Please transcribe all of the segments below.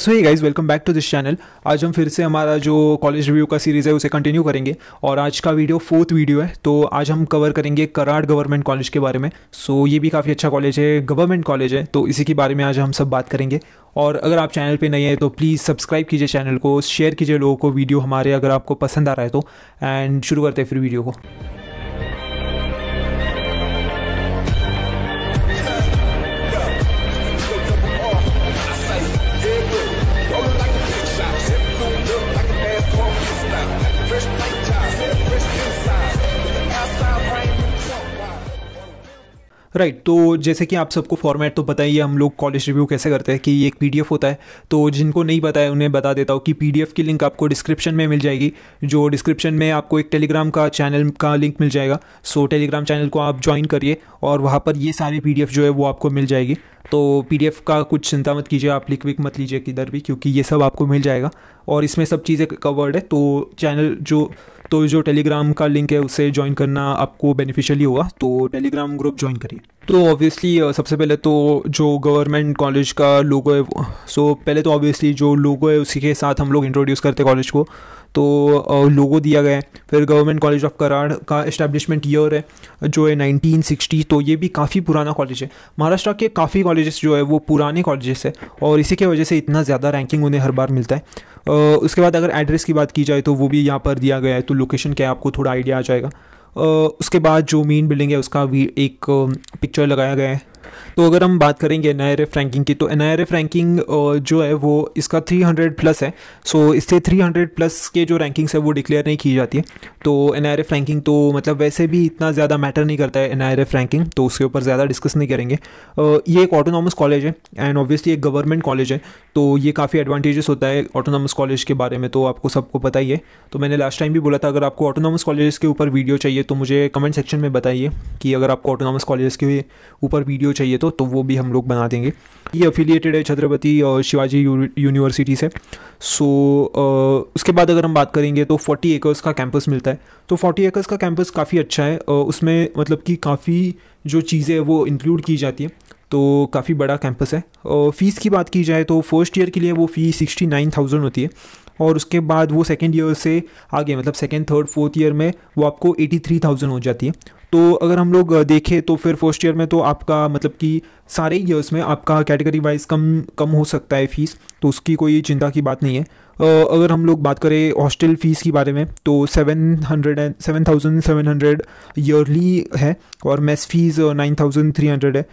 so hi guys welcome back to this channel आज हम फिर से हमारा जो कॉलेज रिव्यू का सीरीज़ है उसे कंटिन्यू करेंगे और आज का वीडियो फोर्थ वीडियो है तो आज हम कवर करेंगे कराड गवर्नमेंट कॉलेज के बारे में सो so, ये भी काफ़ी अच्छा कॉलेज है गवर्नमेंट कॉलेज है तो इसी के बारे में आज हम सब बात करेंगे और अगर आप चैनल पे नए हैं तो प्लीज़ सब्सक्राइब कीजिए चैनल को शेयर कीजिए लोगों को वीडियो हमारे अगर आपको पसंद आ रहा है तो एंड शुरू करते हैं फिर वीडियो को राइट right, तो जैसे कि आप सबको फॉर्मेट तो बताइए हम लोग कॉलेज रिव्यू कैसे करते हैं कि एक पीडीएफ होता है तो जिनको नहीं पता है उन्हें बता देता हूँ कि पीडीएफ की लिंक आपको डिस्क्रिप्शन में मिल जाएगी जो डिस्क्रिप्शन में आपको एक टेलीग्राम का चैनल का लिंक मिल जाएगा सो टेलीग्राम चैनल को आप ज्वाइन करिए और वहाँ पर ये सारे पी जो है वो आपको मिल जाएगी तो पी का कुछ चिंता मत कीजिए आप लिख विक मत लीजिए किधर भी क्योंकि ये सब आपको मिल जाएगा और इसमें सब चीज़ें कवर्ड है तो चैनल जो तो जो टेलीग्राम का लिंक है उसे ज्वाइन करना आपको बेनिफिशियली होगा तो टेलीग्राम ग्रुप ज्वाइन करिए तो ऑब्वियसली सबसे पहले तो जो गवर्नमेंट कॉलेज का लोगो है सो पहले तो ऑब्वियसली जो लोगो है उसी के साथ हम लोग इंट्रोड्यूस करते कॉलेज को तो लोगो दिया गया है फिर गवर्नमेंट कॉलेज ऑफ कराड़ का इस्टेब्लिशमेंट ईयर है जो है सिक्सटी तो ये भी काफ़ी पुराना कॉलेज है महाराष्ट्र के काफ़ी कॉलेजेस जो है वो पुराने कॉलेजेस है और इसी के वजह से इतना ज़्यादा रैंकिंग उन्हें हर बार मिलता है उसके बाद अगर एड्रेस की बात की जाए तो वो भी यहाँ पर दिया गया है तो लोकेशन क्या है आपको थोड़ा आइडिया आ जाएगा उसके बाद जो मेन बिल्डिंग है उसका भी एक पिक्चर लगाया गया है तो अगर हम बात करेंगे एन आई रैंकिंग की तो एन आई रैंकिंग जो है वो इसका 300 प्लस है सो so, इससे 300 प्लस के जो रैंकिंग्स है वो डिक्लेयर नहीं की जाती है तो एन रैंकिंग तो मतलब वैसे भी इतना ज़्यादा मैटर नहीं करता है एन आई रैंकिंग तो उसके ऊपर ज़्यादा डिस्कस नहीं करेंगे ये एक ऑटोनॉमस कॉलेज है एंड ऑब्वियसली एक गवर्नमेंट कॉलेज है तो ये काफ़ी एडवांटेजेस होता है ऑटोनॉमस कॉलेज के बारे में तो आपको सबको पता ही है तो मैंने लास्ट टाइम भी बोला था अगर आपको ऑटोनॉमस कॉलेज के ऊपर वीडियो चाहिए तो मुझे कमेंट सेक्शन में बताइए कि अगर आपको ऑटोनॉमस कॉलेज के ऊपर वीडियो वीडियो चाहिए तो तो वो भी हम लोग बना देंगे ये अफिलिएटेड है छत्रपति और शिवाजी यूनिवर्सिटी से सो उसके बाद अगर हम बात करेंगे तो 40 एकर्स का कैंपस मिलता है तो 40 एकर्स का कैंपस काफ़ी अच्छा है उसमें मतलब कि काफ़ी जो चीज़ें वो इंक्लूड की जाती हैं तो काफ़ी बड़ा कैंपस है फ़ीस की बात की जाए तो फर्स्ट ईयर के लिए वो फ़ी सिक्सटी नाइन थाउजेंड होती है और उसके बाद वो सेकेंड ईयर से आगे मतलब सेकेंड थर्ड फोर्थ ईयर में वो आपको एटी थ्री थाउजेंड हो जाती है तो अगर हम लोग देखें तो फिर फर्स्ट ईयर में तो आपका मतलब कि सारे ईयर्स में आपका कैटेगरी वाइज कम कम हो सकता है फ़ीस तो उसकी कोई चिंता की बात नहीं है अगर हम लोग बात करें हॉस्टल फ़ीस के बारे में तो seven hundred and seven thousand seven hundred yearly है और mess fees nine thousand three hundred है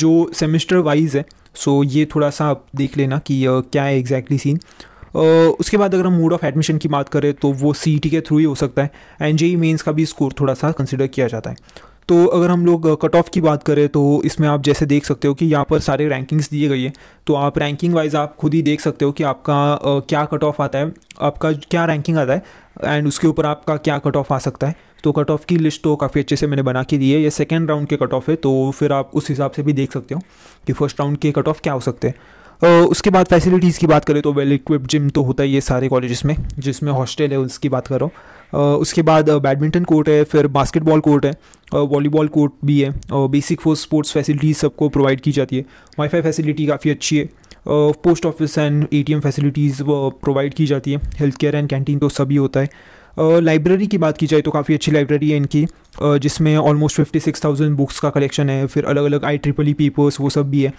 जो सेमेस्टर वाइज है सो ये थोड़ा सा आप देख लेना कि क्या है एग्जैक्टली exactly सीन उसके बाद अगर हम मोड ऑफ एडमिशन की बात करें तो वो सी e के थ्रू ही हो सकता है एन जे मेन्स का भी स्कोर थोड़ा सा कंसिडर किया जाता है तो अगर हम लोग कट ऑफ की बात करें तो इसमें आप जैसे देख सकते हो कि यहाँ पर सारे रैंकिंग्स दिए गई है तो आप रैंकिंग वाइज आप खुद ही देख सकते हो कि आपका क्या कट ऑफ आता है आपका क्या रैंकिंग आता है एंड उसके ऊपर आपका क्या कट ऑफ आ सकता है तो कट ऑफ की लिस्ट तो काफ़ी अच्छे से मैंने बना के दी है ये सेकेंड राउंड के कट ऑफ है तो फिर आप उस हिसाब से भी देख सकते हो कि फर्स्ट राउंड के कट ऑफ क्या हो सकते हैं उसके बाद फैसिलिटीज़ की बात करें तो वेल इक्विप्ड जिम तो होता ही है सारे कॉलेज़ में जिसमें हॉस्टल है उसकी बात करो उसके बाद बैडमिंटन कोर्ट है फिर बास्केटबॉल कोर्ट है वॉलीबॉल कोर्ट भी है और बेसिक फॉर स्पोर्ट्स फैसिलिटीज़ सबको प्रोवाइड की जाती है वाईफाई फैसिलिटी काफ़ी अच्छी है post office and ATM facilities provide की जाती है हेल्थ केयर एंड कैंटीन तो सभी होता है लाइब्रेरी की बात की जाए तो काफ़ी अच्छी लाइब्रेरी है इनकी जिसमें almost fifty six thousand books का कलेक्शन है फिर अलग अलग आई ट्रिपल ई पीपर्स वो सब भी है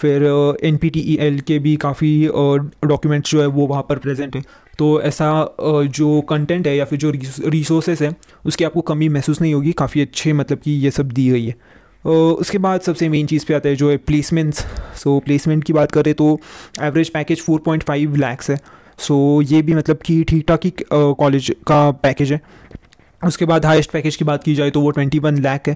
फिर N P T E L के भी काफ़ी डॉक्यूमेंट्स जो है वो वहाँ पर प्रेजेंट है तो ऐसा जो कंटेंट है या फिर जो रिसोर्सेज है उसकी आपको कमी महसूस नहीं होगी काफ़ी अच्छे मतलब कि ये सब दी गई है उसके बाद सबसे मेन चीज़ पे आता है जो है प्लेसमेंट्स सो प्लेसमेंट की बात करें तो एवरेज पैकेज 4.5 लैक्स है सो so, ये भी मतलब कि ठीक ठाक ही कॉलेज का पैकेज है उसके बाद हाईएस्ट पैकेज की बात की जाए तो वो ट्वेंटी वन लैक है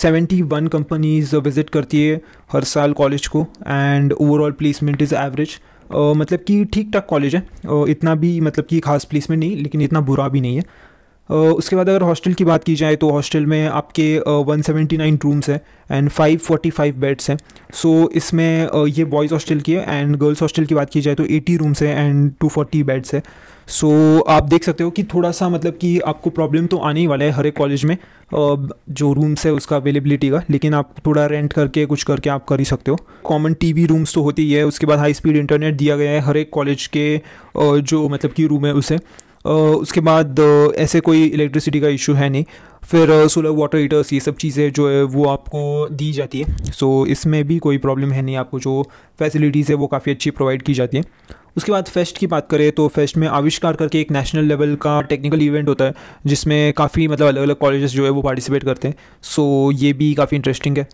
सेवेंटी वन कंपनीज विजिट करती है हर साल कॉलेज को and overall placement is average मतलब कि ठीक ठाक कॉलेज है uh, इतना भी मतलब कि खास प्लेसमेंट नहीं लेकिन इतना बुरा भी नहीं है उसके बाद अगर हॉस्टल की बात की जाए तो हॉस्टल में आपके वन सेवेंटी नाइन रूम्स हैं एंड फाइव फाइव बेड्स हैं सो इसमें ये बॉयज़ हॉस्टल की है एंड गर्ल्स हॉस्टल की बात की जाए तो एटी रूम्स हैं एंड टू फोर्टी बेड्स हैं सो आप देख सकते हो कि थोड़ा सा मतलब कि आपको प्रॉब्लम तो आने ही वाला है हर एक कॉलेज में जो रूम्स है उसका अवेलेबिलिटी का लेकिन आप थोड़ा रेंट करके कुछ करके आप कर ही सकते हो कॉमन टीवी रूम्स तो होती ही है उसके बाद हाई स्पीड इंटरनेट दिया गया है हर एक कॉलेज के जो मतलब कि रूम है उसे उसके बाद ऐसे कोई इलेक्ट्रिसिटी का इशू है नहीं फिर सोलर वाटर हीटर्स ये सब चीज़ें जो है वो आपको दी जाती है सो इसमें भी कोई प्रॉब्लम है नहीं आपको जो फैसिलिटीज़ है वो काफ़ी अच्छी प्रोवाइड की जाती है उसके बाद फेस्ट की बात करें तो फेस्ट में आविष्कार करके एक नेशनल लेवल का टेक्निकल इवेंट होता है जिसमें काफ़ी मतलब अलग अलग कॉलेजेस जो है वो पार्टिसिपेट करते हैं सो ये भी काफ़ी इंटरेस्टिंग है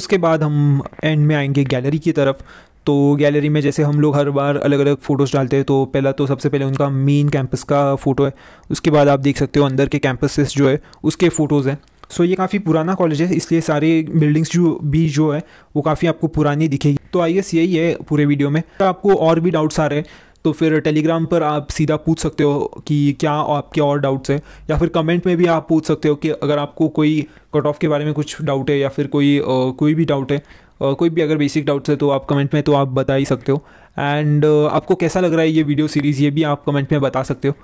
उसके बाद हम एंड में आएंगे गैलरी की तरफ तो गैलरी में जैसे हम लोग हर बार अलग अलग फ़ोटोज़ डालते हैं तो पहला तो सबसे पहले उनका मेन कैंपस का फ़ोटो है उसके बाद आप देख सकते हो अंदर के कैंपसेस जो है उसके फ़ोटोज़ हैं सो ये काफ़ी पुराना कॉलेज है इसलिए सारे बिल्डिंग्स जो भी जो है वो काफ़ी आपको पुरानी दिखेगी तो आई यही है पूरे वीडियो में तो आपको और भी डाउट्स आ रहे हैं तो फिर टेलीग्राम पर आप सीधा पूछ सकते हो कि क्या आपके और डाउट्स हैं या फिर कमेंट में भी आप पूछ सकते हो कि अगर आपको कोई कट ऑफ के बारे में कुछ डाउट है या फिर कोई कोई भी डाउट है कोई भी अगर बेसिक डाउट्स है तो आप कमेंट में तो आप बता ही सकते हो एंड आपको कैसा लग रहा है ये वीडियो सीरीज़ ये भी आप कमेंट में बता सकते हो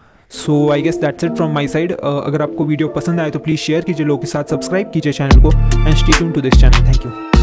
so I guess that's it from my side अगर आपको वीडियो पसंद आए तो प्लीज़ शेयर कीजिए लोगों के साथ सब्सक्राइब कीजिए चैनल को and stay to this channel thank you